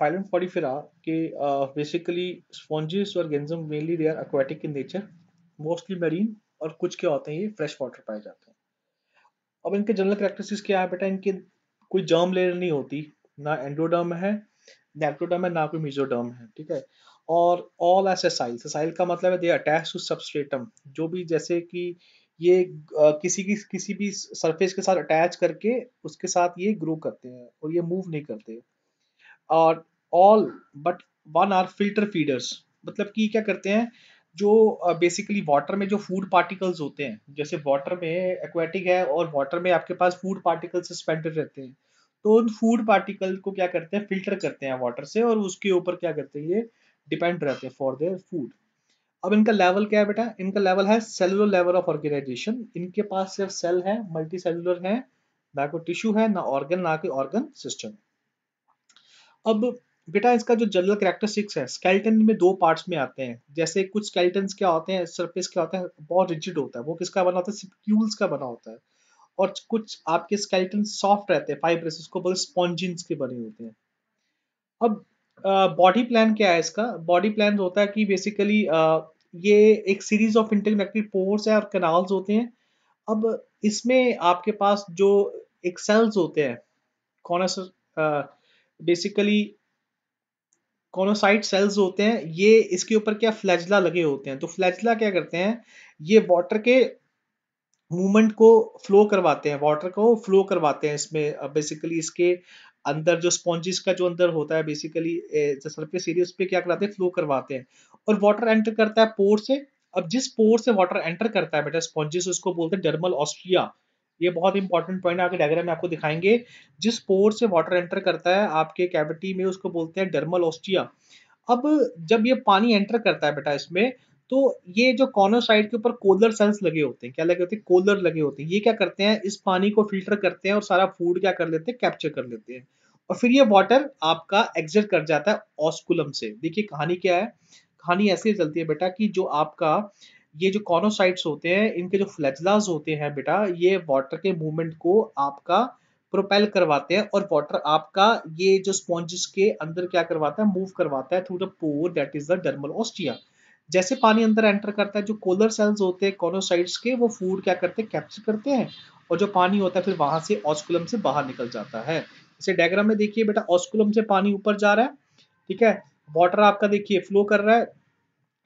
phylum Porifera ke, uh, basically sponges or organisms mainly they are aquatic in nature mostly marine और कुछ क्या होते हैं ये फ्रेश वाटर पाए जाते हैं अब इनके जनरल करेक्टरिस्टिक्स क्या है बेटा इनके कोई जर्म लेयर नहीं होती ना एंडोडर्म है नेप्टोडर्म है ना कोई मिजोडर्म है ठीक है और ऑल एसेसाइल सेसाइल का मतलब है दे अटैच टू सबस्ट्रेटम जो भी जैसे कि ये uh, किसी की किसी भी सरफेस के साथ अटैच करके उसके साथ ये ग्रो करते हैं और ये मूव नहीं करते और all but one are filter feeders मतलब कि क्या करते हैं जो बेसिकली uh, वाटर में जो फूड पार्टिकल्स होते हैं जैसे वाटर में एक्वेटिक है और वाटर में आपके पास फूड पार्टिकल्स सस्पेंडेड रहते हैं तो उन फूड पार्टिकल को क्या करते हैं फिल्टर करते हैं वाटर से और उसके ऊपर क्या करते हैं ये डिपेंड रहते हैं फॉर देयर फूड अब इनका लेवल क्या है बेटा इनका लेवल है सेलुलर लेवल ऑफ ऑर्गेनाइजेशन इनके पास सिर्फ सेल है मल्टी सेलुलर है ना कोई टिश्यू है ना ऑर्गन ना कोई ऑर्गन सिस्टम अब बेटा इसका जो जनरल करेक्टरिस्टिक्स है स्केल्टन में दो पार्ट्स में आते हैं जैसे कुछ स्केल्टन क्या होते हैं सरफेस क्या होता है बहुत रिजिड होता है वो किसका बना होता है सिप्यूल्स का बना होता है और कुछ आपके स्केल्टन सॉफ्ट रहते हैं फाइबर उसको बोलते स्पॉन्जिन्स के बने होते हैं अब बॉडी प्लान क्या है इसका बॉडी प्लान होता है कि बेसिकली ये एक सीरीज ऑफ इंटरकनेक्टेड पोर्स है और कनाल्स होते हैं अब इसमें आपके पास जो एक सेल्स होते हैं कौन सा बेसिकली कॉनोसाइट सेल्स होते हैं ये इसके ऊपर क्या फ्लैजला लगे होते हैं तो फ्लैजला क्या करते हैं ये वाटर के मूवमेंट को फ्लो करवाते हैं वाटर को फ्लो करवाते हैं इसमें बेसिकली इसके अंदर जो स्पॉन्जिस का जो अंदर होता है बेसिकली जो सरफेस एरिया उस पर क्या कराते हैं फ्लो करवाते हैं और वाटर एंटर करता है पोर से अब जिस पोर से वाटर एंटर करता है बेटा स्पॉन्जिस उसको बोलते हैं डर्मल ऑस्ट्रिया ये बहुत इंपॉर्टेंट पॉइंट आपके डायग्राम में आपको दिखाएंगे जिस पोर से वाटर एंटर करता है आपके कैविटी में उसको बोलते हैं डर्मल ऑस्टिया अब जब ये पानी एंटर करता है बेटा इसमें तो ये जो कॉर्नर साइड के ऊपर कोलर सेल्स लगे होते हैं क्या लगे होते हैं कोलर लगे होते हैं ये क्या करते हैं इस पानी को फिल्टर करते हैं और सारा फूड क्या कर लेते हैं कैप्चर कर लेते हैं और फिर ये वाटर आपका एग्जिट कर जाता है ऑस्कुलम से देखिए कहानी क्या है कहानी ऐसे चलती है बेटा कि जो आपका ये जो कॉनोसाइट्स होते हैं इनके जो फ्लैजलाज होते हैं बेटा ये वाटर के मूवमेंट को आपका प्रोपेल करवाते हैं और वाटर आपका ये जो स्पॉन्जिस के अंदर क्या करवाता है मूव करवाता है through the pore that is the dermal ostia जैसे पानी अंदर एंटर करता है जो कोलर सेल्स होते हैं कॉनोसाइट्स के वो फूड क्या करते हैं कैप्चर करते हैं और जो पानी होता है फिर वहां से ऑस्कुलम से बाहर निकल जाता है इसे डायग्राम में देखिए बेटा ऑस्कुलम से पानी ऊपर जा रहा है ठीक है वाटर आपका देखिए फ्लो कर रहा है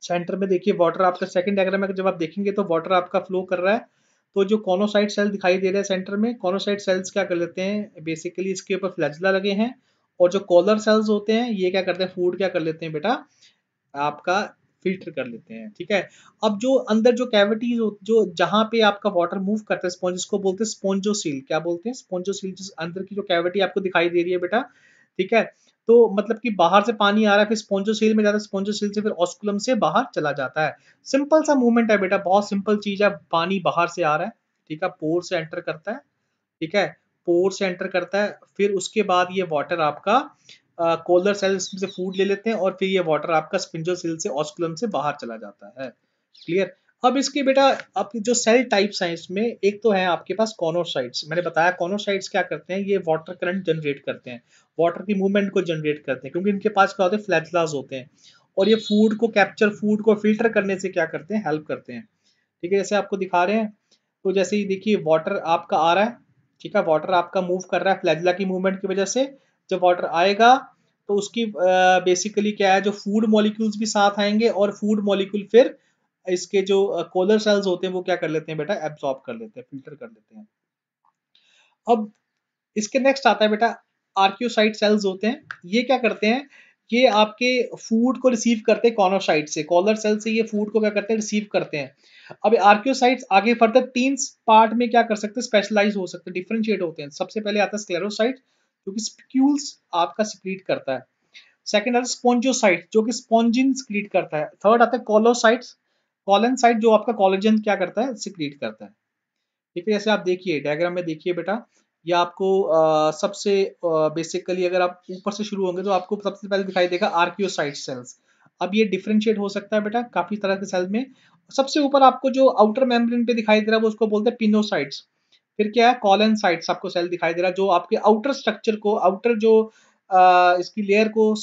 सेंटर में देखिए वाटर आपका सेकंड डायग्राम में जब आप देखेंगे तो वाटर आपका फ्लो कर रहा है तो जो कॉनोसाइड सेल दिखाई दे रहे हैं सेंटर में कॉनोसाइड सेल्स क्या कर लेते हैं बेसिकली इसके ऊपर फ्लैजला लगे हैं और जो कॉलर सेल्स होते हैं ये क्या करते हैं फूड क्या कर लेते हैं बेटा आपका फिल्टर कर लेते हैं ठीक है अब जो अंदर जो कैविटीज जो जहां पे आपका वाटर मूव करता है स्पॉन्ज इसको बोलते हैं स्पॉन्जोसील क्या बोलते हैं स्पॉन्जोसील जिस अंदर की जो कैविटी आपको दिखाई दे रही है बेटा ठीक है तो मतलब कि बाहर से पानी आ रहा है फिर सेल में जाता है सेल से फिर ऑस्कुलम से बाहर चला जाता है सिंपल सा मूवमेंट है बेटा बहुत सिंपल चीज है पानी बाहर से आ रहा है ठीक है पोर से एंटर करता है ठीक है पोर से एंटर करता है फिर उसके बाद ये वाटर आपका कोलर सेल से फूड ले लेते हैं और फिर ये वाटर आपका सेल से ऑस्कुलम से बाहर चला जाता है क्लियर अब इसके बेटा आपकी जो सेल टाइप्स हैं इसमें एक तो है आपके पास कॉनोसाइट्स मैंने बताया कॉनोसाइड्स क्या करते हैं ये वाटर करंट जनरेट करते हैं वाटर की मूवमेंट को जनरेट करते हैं क्योंकि इनके पास क्या होते हैं फ्लैजलाज होते हैं और ये फूड को कैप्चर फूड को फिल्टर करने से क्या करते हैं हेल्प करते हैं ठीक है जैसे आपको दिखा रहे हैं तो जैसे ही देखिए वाटर आपका आ रहा है ठीक है वाटर आपका मूव कर रहा है फ्लैजला की मूवमेंट की वजह से जब वाटर आएगा तो उसकी बेसिकली क्या है जो फूड मॉलिक्यूल्स भी साथ आएंगे और फूड मॉलिक्यूल फिर इसके जो कोलर सेल्स होते हैं वो क्या कर लेते हैं बेटा एब्सॉर्ब कर लेते हैं फिल्टर कर लेते हैं अब इसके नेक्स्ट आता है बेटा आर्क्योसाइट सेल्स होते हैं ये क्या करते हैं ये आपके फूड को रिसीव करते हैं कॉनोसाइट से कॉलर सेल से ये फूड को क्या करते हैं रिसीव करते हैं अब आर्क्योसाइट्स आगे फर्दर तीन पार्ट में क्या कर सकते हैं स्पेशलाइज हो सकते हैं डिफ्रेंशिएट होते हैं सबसे पहले आता है स्क्लेरोसाइट जो कि स्पिक्यूल्स आपका सिक्रीट करता है सेकेंड आता है स्पॉन्जोसाइट जो कि स्पॉन्जिन सिक्रीट करता है थर्ड आता है कॉलोसाइट्स कॉलन साइड जो आपका कॉलेजन क्या करता है सिक्रीट करता है ठीक है जैसे आप देखिए डायग्राम में देखिए बेटा ये आपको आ, सबसे आ, बेसिकली अगर आप ऊपर से शुरू होंगे तो आपको सबसे पहले दिखाई देगा आर्क्योसाइट सेल्स अब ये डिफ्रेंशिएट हो सकता है बेटा काफी तरह के सेल्स में सबसे ऊपर आपको जो आउटर मेम्ब्रेन पे दिखाई दे रहा है वो उसको बोलते हैं पिनोसाइट्स फिर क्या है कॉलन साइट्स आपको सेल दिखाई दे रहा है जो आपके आउटर स्ट्रक्चर को आउटर जो आ, इसकी लेयर को